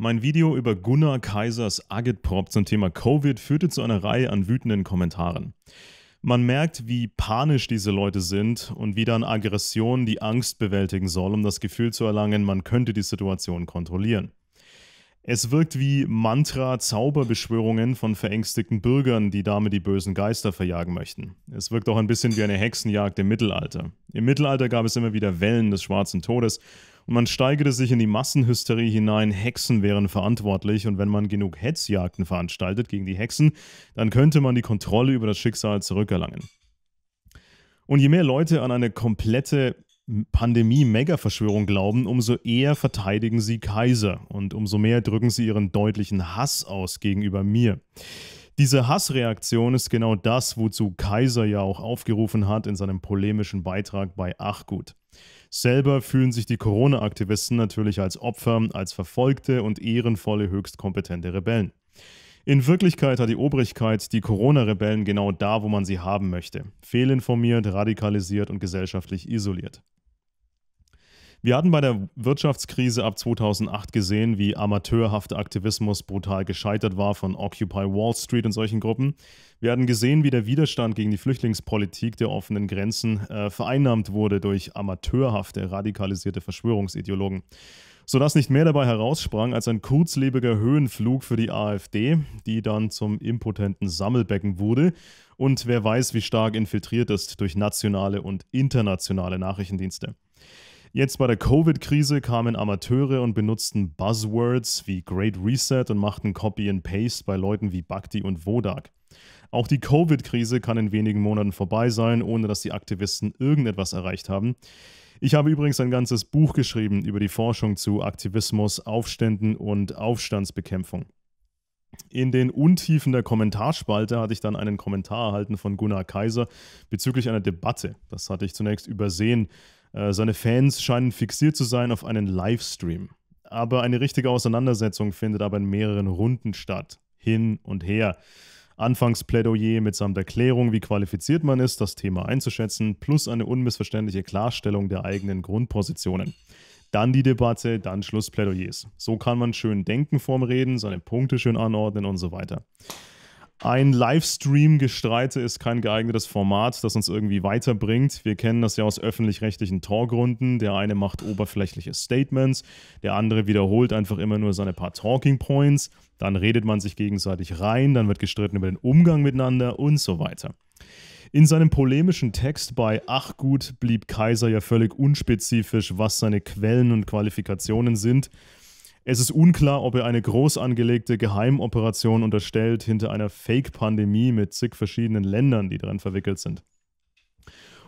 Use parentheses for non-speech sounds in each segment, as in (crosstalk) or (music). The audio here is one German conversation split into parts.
Mein Video über Gunnar Kaisers Agitprop zum Thema Covid führte zu einer Reihe an wütenden Kommentaren. Man merkt, wie panisch diese Leute sind und wie dann Aggression die Angst bewältigen soll, um das Gefühl zu erlangen, man könnte die Situation kontrollieren. Es wirkt wie Mantra-Zauberbeschwörungen von verängstigten Bürgern, die damit die bösen Geister verjagen möchten. Es wirkt auch ein bisschen wie eine Hexenjagd im Mittelalter. Im Mittelalter gab es immer wieder Wellen des schwarzen Todes und man steigerte sich in die Massenhysterie hinein, Hexen wären verantwortlich und wenn man genug Hetzjagden veranstaltet gegen die Hexen, dann könnte man die Kontrolle über das Schicksal zurückerlangen. Und je mehr Leute an eine komplette Pandemie-Mega-Verschwörung glauben, umso eher verteidigen sie Kaiser und umso mehr drücken sie ihren deutlichen Hass aus gegenüber mir. Diese Hassreaktion ist genau das, wozu Kaiser ja auch aufgerufen hat in seinem polemischen Beitrag bei Achgut. Selber fühlen sich die Corona-Aktivisten natürlich als Opfer, als verfolgte und ehrenvolle, höchst kompetente Rebellen. In Wirklichkeit hat die Obrigkeit die Corona-Rebellen genau da, wo man sie haben möchte. Fehlinformiert, radikalisiert und gesellschaftlich isoliert. Wir hatten bei der Wirtschaftskrise ab 2008 gesehen, wie amateurhafter Aktivismus brutal gescheitert war von Occupy Wall Street und solchen Gruppen. Wir hatten gesehen, wie der Widerstand gegen die Flüchtlingspolitik der offenen Grenzen äh, vereinnahmt wurde durch amateurhafte, radikalisierte Verschwörungsideologen. Sodass nicht mehr dabei heraussprang als ein kurzlebiger Höhenflug für die AfD, die dann zum impotenten Sammelbecken wurde und wer weiß, wie stark infiltriert ist durch nationale und internationale Nachrichtendienste. Jetzt bei der Covid-Krise kamen Amateure und benutzten Buzzwords wie Great Reset und machten Copy and Paste bei Leuten wie Bhakti und Wodak. Auch die Covid-Krise kann in wenigen Monaten vorbei sein, ohne dass die Aktivisten irgendetwas erreicht haben. Ich habe übrigens ein ganzes Buch geschrieben über die Forschung zu Aktivismus, Aufständen und Aufstandsbekämpfung. In den Untiefen der Kommentarspalte hatte ich dann einen Kommentar erhalten von Gunnar Kaiser bezüglich einer Debatte. Das hatte ich zunächst übersehen. Äh, seine Fans scheinen fixiert zu sein auf einen Livestream. Aber eine richtige Auseinandersetzung findet aber in mehreren Runden statt. Hin und her. Anfangs Plädoyer mitsamt Erklärung, wie qualifiziert man ist, das Thema einzuschätzen, plus eine unmissverständliche Klarstellung der eigenen Grundpositionen. Dann die Debatte, dann Schlussplädoyers. So kann man schön denken vorm Reden, seine Punkte schön anordnen und so weiter. Ein Livestream-Gestreite ist kein geeignetes Format, das uns irgendwie weiterbringt. Wir kennen das ja aus öffentlich-rechtlichen Talkrunden. Der eine macht oberflächliche Statements, der andere wiederholt einfach immer nur seine paar Talking Points. Dann redet man sich gegenseitig rein, dann wird gestritten über den Umgang miteinander und so weiter. In seinem polemischen Text bei Ach gut blieb Kaiser ja völlig unspezifisch, was seine Quellen und Qualifikationen sind. Es ist unklar, ob er eine groß angelegte Geheimoperation unterstellt hinter einer Fake-Pandemie mit zig verschiedenen Ländern, die darin verwickelt sind.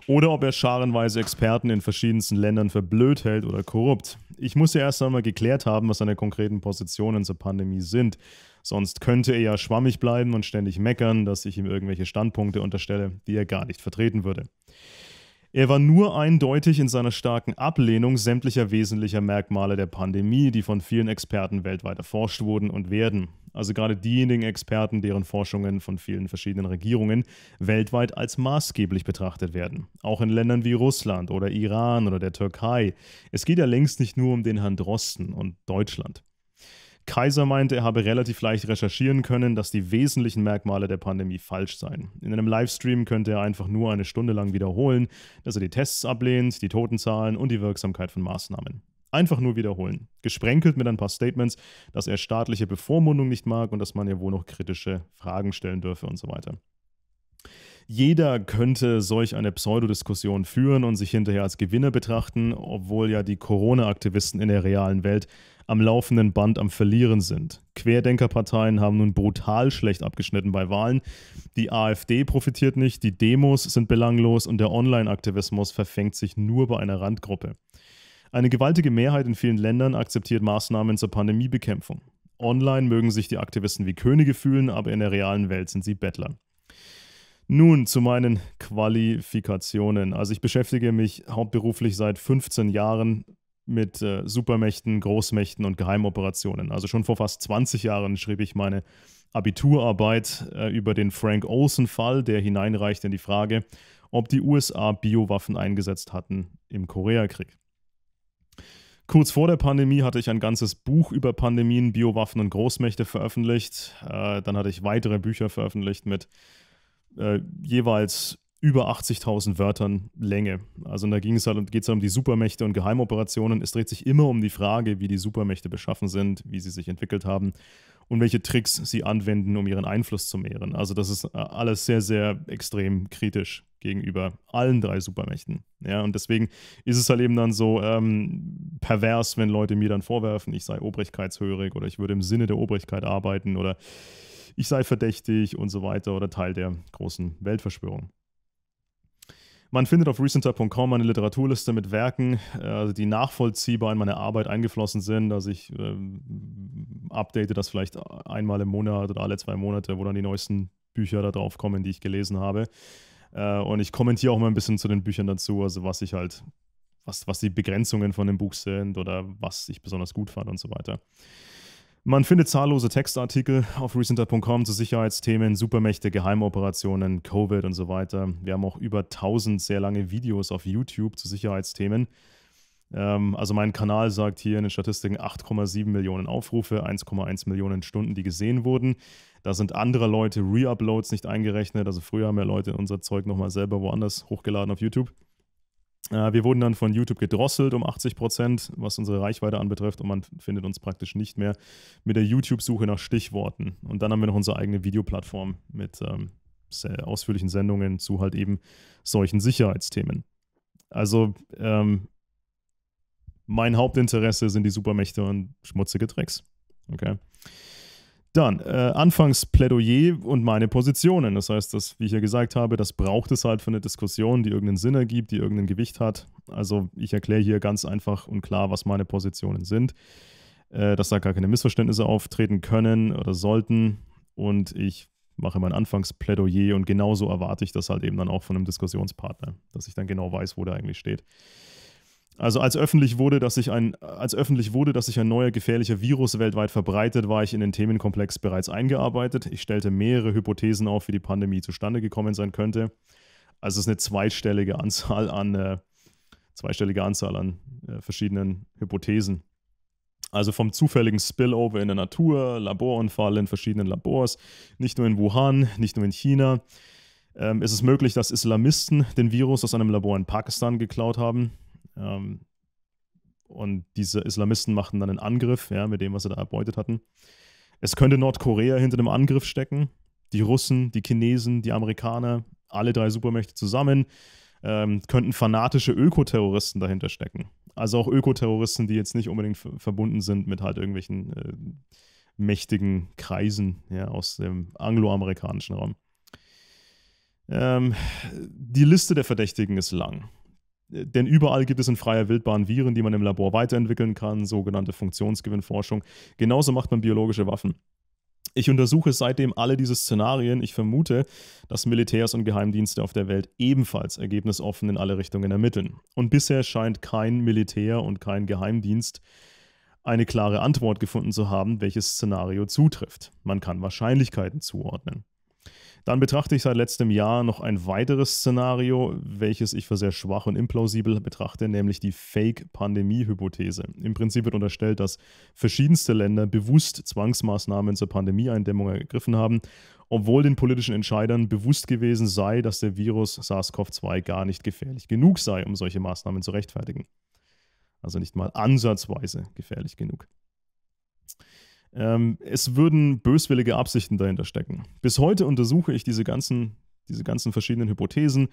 Oder ob er scharenweise Experten in verschiedensten Ländern für blöd hält oder korrupt. Ich muss ja erst einmal geklärt haben, was seine konkreten Positionen zur Pandemie sind. Sonst könnte er ja schwammig bleiben und ständig meckern, dass ich ihm irgendwelche Standpunkte unterstelle, die er gar nicht vertreten würde. Er war nur eindeutig in seiner starken Ablehnung sämtlicher wesentlicher Merkmale der Pandemie, die von vielen Experten weltweit erforscht wurden und werden. Also gerade diejenigen Experten, deren Forschungen von vielen verschiedenen Regierungen weltweit als maßgeblich betrachtet werden. Auch in Ländern wie Russland oder Iran oder der Türkei. Es geht ja längst nicht nur um den Herrn Drosten und Deutschland. Kaiser meinte, er habe relativ leicht recherchieren können, dass die wesentlichen Merkmale der Pandemie falsch seien. In einem Livestream könnte er einfach nur eine Stunde lang wiederholen, dass er die Tests ablehnt, die Totenzahlen und die Wirksamkeit von Maßnahmen. Einfach nur wiederholen. Gesprenkelt mit ein paar Statements, dass er staatliche Bevormundung nicht mag und dass man ja wohl noch kritische Fragen stellen dürfe und so weiter. Jeder könnte solch eine Pseudodiskussion führen und sich hinterher als Gewinner betrachten, obwohl ja die Corona-Aktivisten in der realen Welt am laufenden Band am Verlieren sind. Querdenkerparteien haben nun brutal schlecht abgeschnitten bei Wahlen. Die AfD profitiert nicht, die Demos sind belanglos und der Online-Aktivismus verfängt sich nur bei einer Randgruppe. Eine gewaltige Mehrheit in vielen Ländern akzeptiert Maßnahmen zur Pandemiebekämpfung. Online mögen sich die Aktivisten wie Könige fühlen, aber in der realen Welt sind sie Bettler. Nun zu meinen Qualifikationen. Also ich beschäftige mich hauptberuflich seit 15 Jahren mit äh, Supermächten, Großmächten und Geheimoperationen. Also schon vor fast 20 Jahren schrieb ich meine Abiturarbeit äh, über den Frank Olsen-Fall, der hineinreicht in die Frage, ob die USA Biowaffen eingesetzt hatten im Koreakrieg. Kurz vor der Pandemie hatte ich ein ganzes Buch über Pandemien, Biowaffen und Großmächte veröffentlicht. Äh, dann hatte ich weitere Bücher veröffentlicht mit äh, jeweils über 80.000 Wörtern Länge. Also da ging es halt, geht es halt um die Supermächte und Geheimoperationen. Es dreht sich immer um die Frage, wie die Supermächte beschaffen sind, wie sie sich entwickelt haben und welche Tricks sie anwenden, um ihren Einfluss zu mehren. Also das ist äh, alles sehr, sehr extrem kritisch gegenüber allen drei Supermächten. Ja, und deswegen ist es halt eben dann so ähm, pervers, wenn Leute mir dann vorwerfen, ich sei obrigkeitshörig oder ich würde im Sinne der Obrigkeit arbeiten oder ich sei verdächtig und so weiter oder Teil der großen Weltverschwörung. Man findet auf recenter.com eine Literaturliste mit Werken, äh, also die nachvollziehbar in meine Arbeit eingeflossen sind. Also ich ähm, update das vielleicht einmal im Monat oder alle zwei Monate, wo dann die neuesten Bücher da drauf kommen, die ich gelesen habe. Äh, und ich kommentiere auch mal ein bisschen zu den Büchern dazu, also was ich halt, was, was die Begrenzungen von dem Buch sind oder was ich besonders gut fand und so weiter. Man findet zahllose Textartikel auf recenter.com zu Sicherheitsthemen, Supermächte, Geheimoperationen, Covid und so weiter. Wir haben auch über 1000 sehr lange Videos auf YouTube zu Sicherheitsthemen. Ähm, also mein Kanal sagt hier in den Statistiken 8,7 Millionen Aufrufe, 1,1 Millionen Stunden, die gesehen wurden. Da sind andere Leute Reuploads nicht eingerechnet. Also früher haben ja Leute unser Zeug nochmal selber woanders hochgeladen auf YouTube. Äh, wir wurden dann von YouTube gedrosselt um 80 Prozent, was unsere Reichweite anbetrifft, und man findet uns praktisch nicht mehr mit der YouTube-Suche nach Stichworten. Und dann haben wir noch unsere eigene Videoplattform mit ähm, ausführlichen Sendungen zu halt eben solchen Sicherheitsthemen. Also ähm, mein Hauptinteresse sind die Supermächte und schmutzige Tricks. Okay. Dann, äh, Anfangsplädoyer und meine Positionen. Das heißt, dass, wie ich ja gesagt habe, das braucht es halt für eine Diskussion, die irgendeinen Sinn ergibt, die irgendein Gewicht hat. Also ich erkläre hier ganz einfach und klar, was meine Positionen sind, äh, dass da gar keine Missverständnisse auftreten können oder sollten. Und ich mache mein Anfangsplädoyer und genauso erwarte ich das halt eben dann auch von einem Diskussionspartner, dass ich dann genau weiß, wo der eigentlich steht. Also als öffentlich wurde, dass sich ein, als öffentlich wurde, dass sich ein neuer gefährlicher Virus weltweit verbreitet, war ich in den Themenkomplex bereits eingearbeitet. Ich stellte mehrere Hypothesen auf, wie die Pandemie zustande gekommen sein könnte. Also es ist eine zweistellige Anzahl an äh, zweistellige Anzahl an äh, verschiedenen Hypothesen. Also vom zufälligen Spillover in der Natur, Laborunfall in verschiedenen Labors, nicht nur in Wuhan, nicht nur in China. Ähm, ist es möglich, dass Islamisten den Virus aus einem Labor in Pakistan geklaut haben? Ähm, und diese Islamisten machten dann einen Angriff, ja, mit dem, was sie da erbeutet hatten. Es könnte Nordkorea hinter dem Angriff stecken. Die Russen, die Chinesen, die Amerikaner, alle drei Supermächte zusammen, ähm, könnten fanatische Ökoterroristen dahinter stecken. Also auch Ökoterroristen, die jetzt nicht unbedingt verbunden sind mit halt irgendwelchen äh, mächtigen Kreisen ja, aus dem angloamerikanischen Raum. Ähm, die Liste der Verdächtigen ist lang denn überall gibt es in freier Wildbahn Viren, die man im Labor weiterentwickeln kann, sogenannte Funktionsgewinnforschung. Genauso macht man biologische Waffen. Ich untersuche seitdem alle diese Szenarien. Ich vermute, dass Militärs und Geheimdienste auf der Welt ebenfalls ergebnisoffen in alle Richtungen ermitteln. Und bisher scheint kein Militär und kein Geheimdienst eine klare Antwort gefunden zu haben, welches Szenario zutrifft. Man kann Wahrscheinlichkeiten zuordnen. Dann betrachte ich seit letztem Jahr noch ein weiteres Szenario, welches ich für sehr schwach und implausibel betrachte, nämlich die Fake-Pandemie-Hypothese. Im Prinzip wird unterstellt, dass verschiedenste Länder bewusst Zwangsmaßnahmen zur Pandemieeindämmung ergriffen haben, obwohl den politischen Entscheidern bewusst gewesen sei, dass der Virus SARS-CoV-2 gar nicht gefährlich genug sei, um solche Maßnahmen zu rechtfertigen. Also nicht mal ansatzweise gefährlich genug. Ähm, es würden böswillige Absichten dahinter stecken. Bis heute untersuche ich diese ganzen, diese ganzen verschiedenen Hypothesen,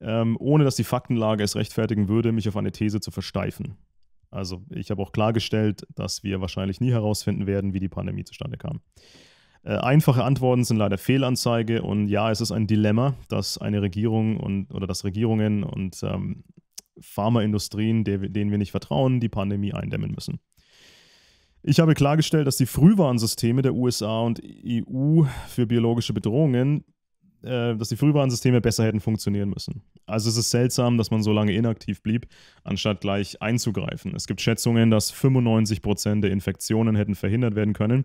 ähm, ohne dass die Faktenlage es rechtfertigen würde, mich auf eine These zu versteifen. Also ich habe auch klargestellt, dass wir wahrscheinlich nie herausfinden werden, wie die Pandemie zustande kam. Äh, einfache Antworten sind leider Fehlanzeige und ja, es ist ein Dilemma, dass eine Regierung und oder dass Regierungen und ähm, Pharmaindustrien, denen wir nicht vertrauen, die Pandemie eindämmen müssen. Ich habe klargestellt, dass die Frühwarnsysteme der USA und EU für biologische Bedrohungen, äh, dass die Frühwarnsysteme besser hätten funktionieren müssen. Also es ist seltsam, dass man so lange inaktiv blieb, anstatt gleich einzugreifen. Es gibt Schätzungen, dass 95% Prozent der Infektionen hätten verhindert werden können.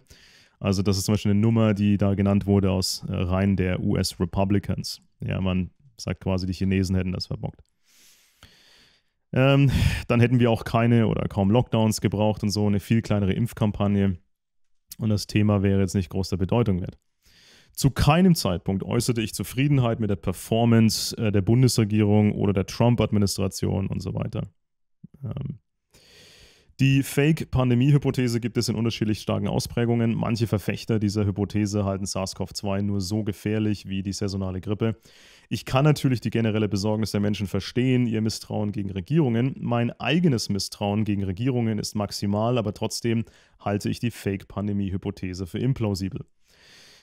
Also das ist zum Beispiel eine Nummer, die da genannt wurde aus äh, Reihen der US-Republicans. Ja, man sagt quasi, die Chinesen hätten das verbockt. Ähm, dann hätten wir auch keine oder kaum Lockdowns gebraucht und so eine viel kleinere Impfkampagne. Und das Thema wäre jetzt nicht groß der Bedeutung wert. Zu keinem Zeitpunkt äußerte ich Zufriedenheit mit der Performance äh, der Bundesregierung oder der Trump-Administration und so weiter. Ähm, die Fake-Pandemie-Hypothese gibt es in unterschiedlich starken Ausprägungen. Manche Verfechter dieser Hypothese halten SARS-CoV-2 nur so gefährlich wie die saisonale Grippe. Ich kann natürlich die generelle Besorgnis der Menschen verstehen, ihr Misstrauen gegen Regierungen. Mein eigenes Misstrauen gegen Regierungen ist maximal, aber trotzdem halte ich die Fake-Pandemie-Hypothese für implausibel.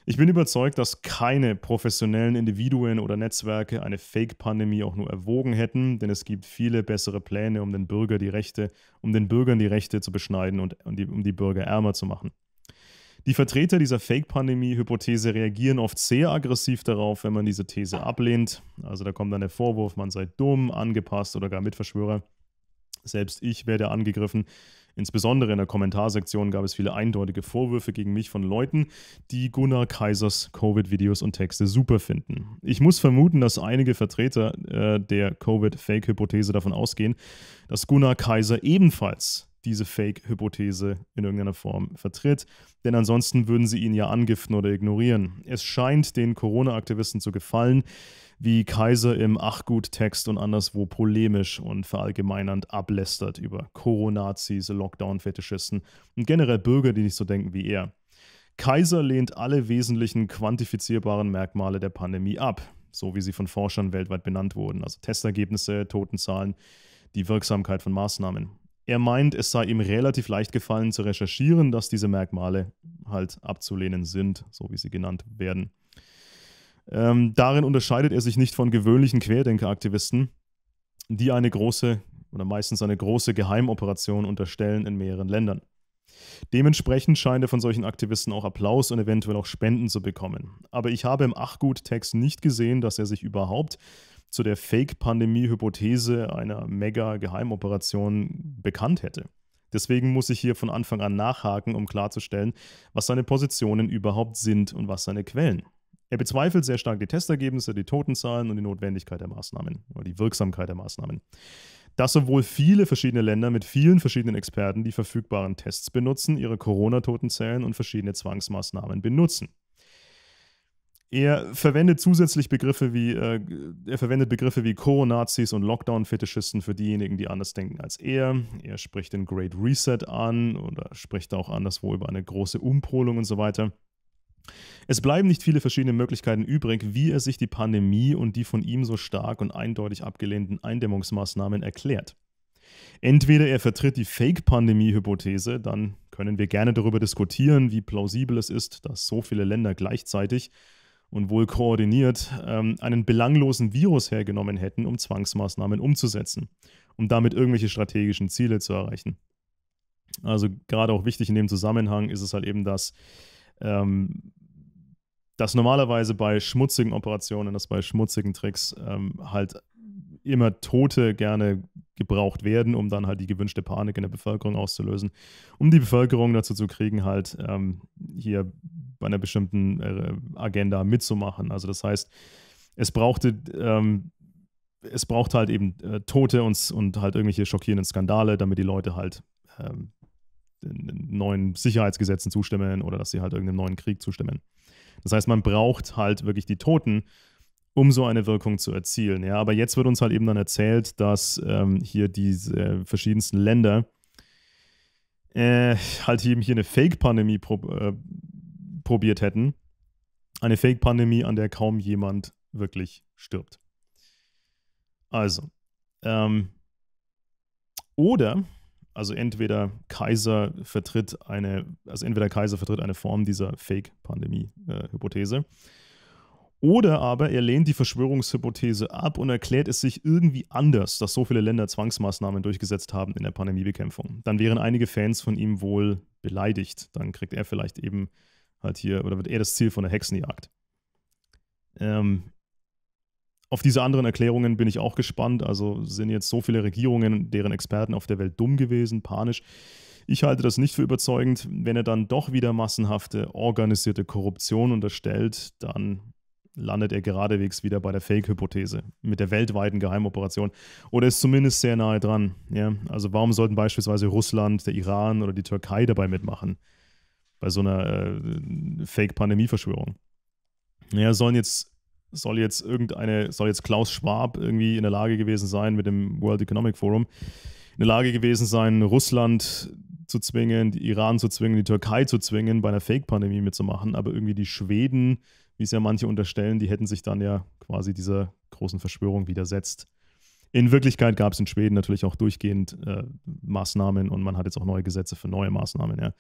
Ich bin überzeugt, dass keine professionellen Individuen oder Netzwerke eine Fake-Pandemie auch nur erwogen hätten, denn es gibt viele bessere Pläne, um den Bürger die Rechte, um den Bürgern die Rechte zu beschneiden und um die, um die Bürger ärmer zu machen. Die Vertreter dieser Fake-Pandemie-Hypothese reagieren oft sehr aggressiv darauf, wenn man diese These ablehnt. Also da kommt dann der Vorwurf, man sei dumm, angepasst oder gar Mitverschwörer. Selbst ich werde angegriffen, Insbesondere in der Kommentarsektion gab es viele eindeutige Vorwürfe gegen mich von Leuten, die Gunnar Kaisers Covid-Videos und Texte super finden. Ich muss vermuten, dass einige Vertreter äh, der Covid-Fake-Hypothese davon ausgehen, dass Gunnar Kaiser ebenfalls diese Fake-Hypothese in irgendeiner Form vertritt, denn ansonsten würden sie ihn ja angiften oder ignorieren. Es scheint den Corona-Aktivisten zu gefallen, wie Kaiser im Achgut-Text und anderswo polemisch und verallgemeinernd ablästert über Coronazis, Lockdown-Fetischisten und generell Bürger, die nicht so denken wie er. Kaiser lehnt alle wesentlichen quantifizierbaren Merkmale der Pandemie ab, so wie sie von Forschern weltweit benannt wurden, also Testergebnisse, Totenzahlen, die Wirksamkeit von Maßnahmen. Er meint, es sei ihm relativ leicht gefallen zu recherchieren, dass diese Merkmale halt abzulehnen sind, so wie sie genannt werden. Ähm, darin unterscheidet er sich nicht von gewöhnlichen Querdenkeraktivisten, die eine große oder meistens eine große Geheimoperation unterstellen in mehreren Ländern. Dementsprechend scheint er von solchen Aktivisten auch Applaus und eventuell auch Spenden zu bekommen. Aber ich habe im Achgut-Text nicht gesehen, dass er sich überhaupt zu der Fake-Pandemie-Hypothese einer Mega-Geheimoperation bekannt hätte. Deswegen muss ich hier von Anfang an nachhaken, um klarzustellen, was seine Positionen überhaupt sind und was seine Quellen er bezweifelt sehr stark die Testergebnisse, die Totenzahlen und die Notwendigkeit der Maßnahmen oder die Wirksamkeit der Maßnahmen. Dass sowohl viele verschiedene Länder mit vielen verschiedenen Experten die verfügbaren Tests benutzen, ihre Corona-Totenzellen und verschiedene Zwangsmaßnahmen benutzen. Er verwendet zusätzlich Begriffe wie, äh, er verwendet Begriffe wie Coronazis und Lockdown-Fetischisten für diejenigen, die anders denken als er. Er spricht den Great Reset an oder spricht auch anderswo über eine große Umpolung und so weiter. Es bleiben nicht viele verschiedene Möglichkeiten übrig, wie er sich die Pandemie und die von ihm so stark und eindeutig abgelehnten Eindämmungsmaßnahmen erklärt. Entweder er vertritt die Fake-Pandemie-Hypothese, dann können wir gerne darüber diskutieren, wie plausibel es ist, dass so viele Länder gleichzeitig und wohl koordiniert ähm, einen belanglosen Virus hergenommen hätten, um Zwangsmaßnahmen umzusetzen, um damit irgendwelche strategischen Ziele zu erreichen. Also gerade auch wichtig in dem Zusammenhang ist es halt eben, dass ähm, dass normalerweise bei schmutzigen Operationen, dass bei schmutzigen Tricks ähm, halt immer Tote gerne gebraucht werden, um dann halt die gewünschte Panik in der Bevölkerung auszulösen, um die Bevölkerung dazu zu kriegen, halt ähm, hier bei einer bestimmten äh, Agenda mitzumachen. Also das heißt, es brauchte ähm, es braucht halt eben äh, Tote und, und halt irgendwelche schockierenden Skandale, damit die Leute halt ähm, neuen Sicherheitsgesetzen zustimmen oder dass sie halt irgendeinem neuen Krieg zustimmen. Das heißt, man braucht halt wirklich die Toten, um so eine Wirkung zu erzielen. Ja, aber jetzt wird uns halt eben dann erzählt, dass ähm, hier diese äh, verschiedensten Länder äh, halt eben hier eine Fake-Pandemie prob äh, probiert hätten. Eine Fake-Pandemie, an der kaum jemand wirklich stirbt. Also, ähm, oder also entweder Kaiser vertritt eine, also entweder Kaiser vertritt eine Form dieser Fake-Pandemie-Hypothese. Oder aber er lehnt die Verschwörungshypothese ab und erklärt es sich irgendwie anders, dass so viele Länder Zwangsmaßnahmen durchgesetzt haben in der Pandemiebekämpfung. Dann wären einige Fans von ihm wohl beleidigt. Dann kriegt er vielleicht eben halt hier, oder wird er das Ziel von der Hexenjagd. Ähm, auf diese anderen Erklärungen bin ich auch gespannt. Also sind jetzt so viele Regierungen, deren Experten auf der Welt dumm gewesen, panisch. Ich halte das nicht für überzeugend. Wenn er dann doch wieder massenhafte organisierte Korruption unterstellt, dann landet er geradewegs wieder bei der Fake-Hypothese mit der weltweiten Geheimoperation oder ist zumindest sehr nahe dran. Ja? Also warum sollten beispielsweise Russland, der Iran oder die Türkei dabei mitmachen bei so einer äh, Fake-Pandemie-Verschwörung? Ja, sollen jetzt soll jetzt irgendeine, soll jetzt Klaus Schwab irgendwie in der Lage gewesen sein, mit dem World Economic Forum in der Lage gewesen sein, Russland zu zwingen, die Iran zu zwingen, die Türkei zu zwingen, bei einer Fake-Pandemie mitzumachen, aber irgendwie die Schweden, wie es ja manche unterstellen, die hätten sich dann ja quasi dieser großen Verschwörung widersetzt. In Wirklichkeit gab es in Schweden natürlich auch durchgehend äh, Maßnahmen und man hat jetzt auch neue Gesetze für neue Maßnahmen. Ja.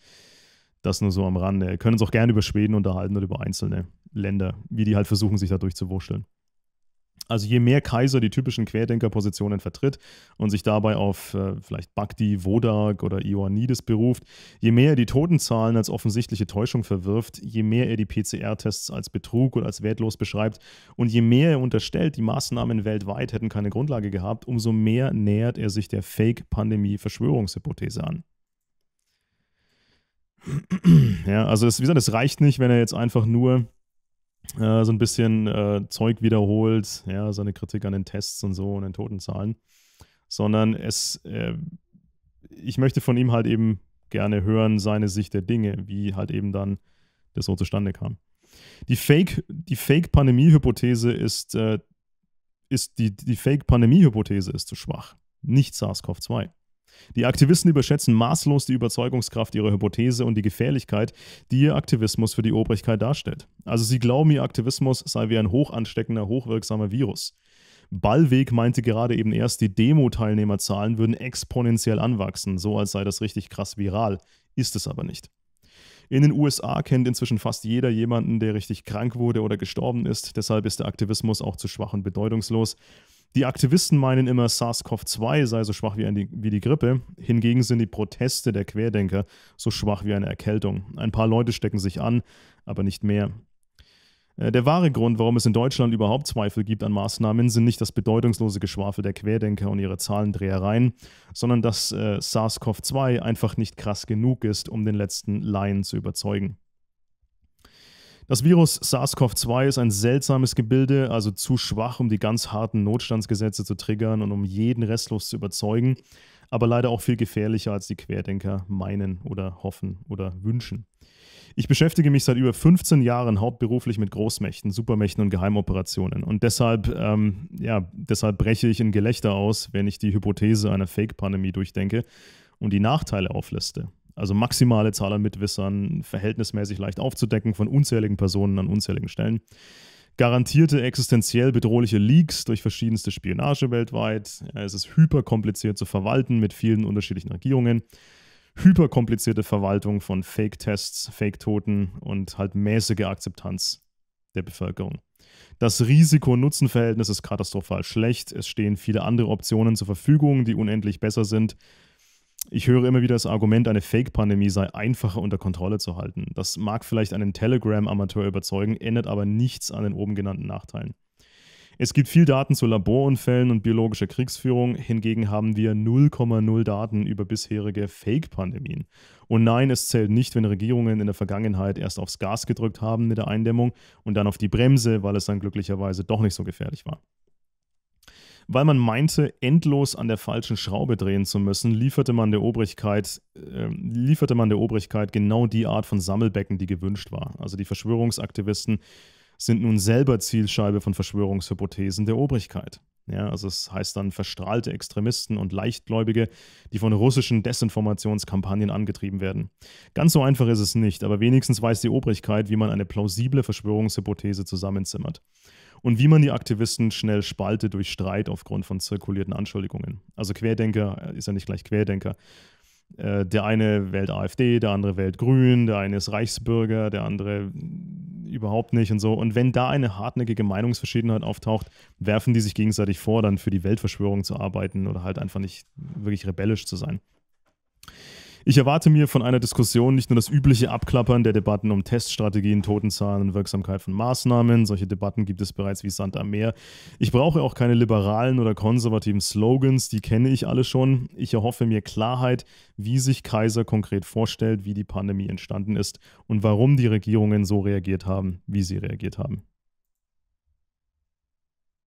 Das nur so am Rande. Wir können uns auch gerne über Schweden unterhalten oder über einzelne Länder, wie die halt versuchen, sich da durchzuwurschteln. Also je mehr Kaiser die typischen Querdenkerpositionen vertritt und sich dabei auf äh, vielleicht Bhakti, Wodak oder Ioannidis beruft, je mehr er die Totenzahlen als offensichtliche Täuschung verwirft, je mehr er die PCR-Tests als Betrug und als wertlos beschreibt und je mehr er unterstellt, die Maßnahmen weltweit hätten keine Grundlage gehabt, umso mehr nähert er sich der Fake-Pandemie-Verschwörungshypothese an. (clears throat) ja, also es, wie gesagt, es reicht nicht, wenn er jetzt einfach nur äh, so ein bisschen äh, Zeug wiederholt, ja, seine Kritik an den Tests und so und den Totenzahlen, sondern es, äh, ich möchte von ihm halt eben gerne hören, seine Sicht der Dinge, wie halt eben dann das so zustande kam. Die Fake, die Fake-Pandemie-Hypothese ist äh, die, die Fake-Pandemie-Hypothese ist zu schwach, nicht SARS-CoV-2. Die Aktivisten überschätzen maßlos die Überzeugungskraft ihrer Hypothese und die Gefährlichkeit, die ihr Aktivismus für die Obrigkeit darstellt. Also sie glauben, ihr Aktivismus sei wie ein hochansteckender, hochwirksamer Virus. Ballweg meinte gerade eben erst, die Demo-Teilnehmerzahlen würden exponentiell anwachsen, so als sei das richtig krass viral. Ist es aber nicht. In den USA kennt inzwischen fast jeder jemanden, der richtig krank wurde oder gestorben ist, deshalb ist der Aktivismus auch zu schwach und bedeutungslos. Die Aktivisten meinen immer, SARS-CoV-2 sei so schwach wie, ein, wie die Grippe. Hingegen sind die Proteste der Querdenker so schwach wie eine Erkältung. Ein paar Leute stecken sich an, aber nicht mehr. Äh, der wahre Grund, warum es in Deutschland überhaupt Zweifel gibt an Maßnahmen, sind nicht das bedeutungslose Geschwafel der Querdenker und ihre Zahlendrehereien, sondern dass äh, SARS-CoV-2 einfach nicht krass genug ist, um den letzten Laien zu überzeugen. Das Virus SARS-CoV-2 ist ein seltsames Gebilde, also zu schwach, um die ganz harten Notstandsgesetze zu triggern und um jeden restlos zu überzeugen, aber leider auch viel gefährlicher, als die Querdenker meinen oder hoffen oder wünschen. Ich beschäftige mich seit über 15 Jahren hauptberuflich mit Großmächten, Supermächten und Geheimoperationen. Und deshalb, ähm, ja, deshalb breche ich in Gelächter aus, wenn ich die Hypothese einer Fake-Pandemie durchdenke und die Nachteile aufliste. Also maximale Zahl an Mitwissern, verhältnismäßig leicht aufzudecken von unzähligen Personen an unzähligen Stellen. Garantierte existenziell bedrohliche Leaks durch verschiedenste Spionage weltweit. Ja, es ist hyperkompliziert zu verwalten mit vielen unterschiedlichen Regierungen. Hyperkomplizierte Verwaltung von Fake-Tests, Fake-Toten und halt mäßige Akzeptanz der Bevölkerung. Das Risiko-Nutzen-Verhältnis ist katastrophal schlecht. Es stehen viele andere Optionen zur Verfügung, die unendlich besser sind. Ich höre immer wieder das Argument, eine Fake-Pandemie sei einfacher unter Kontrolle zu halten. Das mag vielleicht einen Telegram-Amateur überzeugen, ändert aber nichts an den oben genannten Nachteilen. Es gibt viel Daten zu Laborunfällen und biologischer Kriegsführung, hingegen haben wir 0,0 Daten über bisherige Fake-Pandemien. Und nein, es zählt nicht, wenn Regierungen in der Vergangenheit erst aufs Gas gedrückt haben mit der Eindämmung und dann auf die Bremse, weil es dann glücklicherweise doch nicht so gefährlich war. Weil man meinte, endlos an der falschen Schraube drehen zu müssen, lieferte man der Obrigkeit, äh, lieferte man der Obrigkeit genau die Art von Sammelbecken, die gewünscht war. Also die Verschwörungsaktivisten sind nun selber Zielscheibe von Verschwörungshypothesen der Obrigkeit. Ja, also es heißt dann verstrahlte Extremisten und Leichtgläubige, die von russischen Desinformationskampagnen angetrieben werden. Ganz so einfach ist es nicht, aber wenigstens weiß die Obrigkeit, wie man eine plausible Verschwörungshypothese zusammenzimmert und wie man die Aktivisten schnell spaltet durch Streit aufgrund von zirkulierten Anschuldigungen. Also Querdenker äh, ist ja nicht gleich Querdenker. Äh, der eine wählt AfD, der andere wählt Grün, der eine ist Reichsbürger, der andere überhaupt nicht und so. Und wenn da eine hartnäckige Meinungsverschiedenheit auftaucht, werfen die sich gegenseitig vor, dann für die Weltverschwörung zu arbeiten oder halt einfach nicht wirklich rebellisch zu sein. Ich erwarte mir von einer Diskussion nicht nur das übliche Abklappern der Debatten um Teststrategien, Totenzahlen und Wirksamkeit von Maßnahmen. Solche Debatten gibt es bereits wie Sand am Meer. Ich brauche auch keine liberalen oder konservativen Slogans, die kenne ich alle schon. Ich erhoffe mir Klarheit, wie sich Kaiser konkret vorstellt, wie die Pandemie entstanden ist und warum die Regierungen so reagiert haben, wie sie reagiert haben.